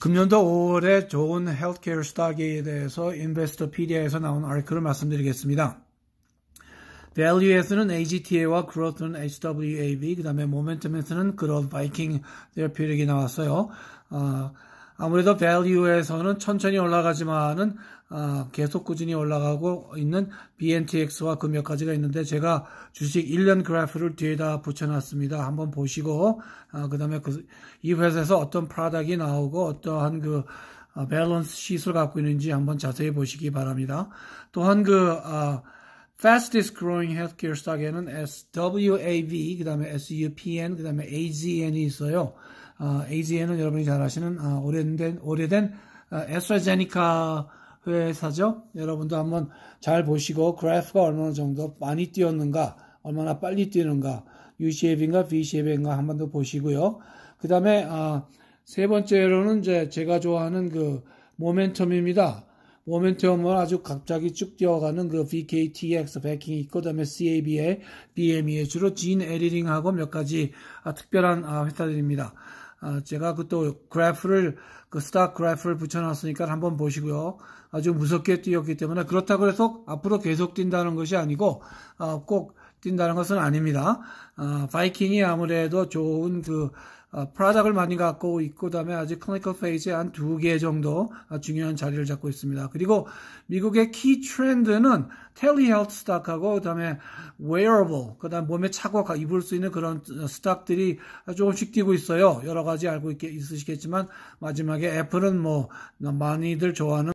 금년도 5월에 좋은 헬스케어 스타기에 대해서 인베스터피디아에서 나온 아르크를 말씀드리겠습니다. v a l u e 에서는 AGTA와 w t h 는 HWAV, 그 다음에 m m o e n t u m 에서는 Growth Viking 그로스 바이킹 대표력이 나왔어요. 어, 아무래도 v a l 에서는 천천히 올라가지만은 아, 계속 꾸준히 올라가고 있는 BNTX와 금역까지가 있는데 제가 주식 1년 그래프를 뒤에다 붙여놨습니다. 한번 보시고 아, 그다음에 그, 이 회사에서 어떤 프라닥이 나오고 어떠한 그 아, 밸런스 시술 을 갖고 있는지 한번 자세히 보시기 바랍니다. 또한 그 아, fastest growing healthcare stock에는 SWAV, 그 다음에 SUPN, 그 다음에 AZN이 있어요. 어, AGN은 여러분이 잘 아시는 아, 오래된 오래된 어, 에스트라제니카 회사죠. 여러분도 한번 잘 보시고 그래프가 얼마나 정도 많이 뛰었는가, 얼마나 빨리 뛰는가, UCF인가 VCF인가 한번 더 보시고요. 그 다음에 아, 세 번째로는 이제 제가 좋아하는 그 모멘텀입니다. 모멘텀은 아주 갑자기 쭉 뛰어가는 그 VKTX 백킹이 있고, 그 다음에 CABA, b m e 주로진 에디링하고 몇 가지 아, 특별한 회사들입니다. 아, 제가 그 또 그래프를 그 스타 그래프를 붙여놨으니까 한번 보시고요. 아주 무섭게 뛰었기 때문에 그렇다고 해서 앞으로 계속 뛴다는 것이 아니고 아, 꼭 뛴다는 것은 아닙니다. 어, 바이킹이 아무래도 좋은 그 어, 프라닥을 많이 갖고 있고 그다음에 아직 클리니컬 페이지에 한 두 개 정도 중요한 자리를 잡고 있습니다. 그리고 미국의 키 트렌드는 텔리헬트 스탁하고 그다음에 웨어러블 그다음 몸에 차고 입을 수 있는 그런 스탁들이 조금씩 뛰고 있어요. 여러 가지 알고 있, 있으시겠지만 마지막에 애플은 뭐 많이들 좋아하는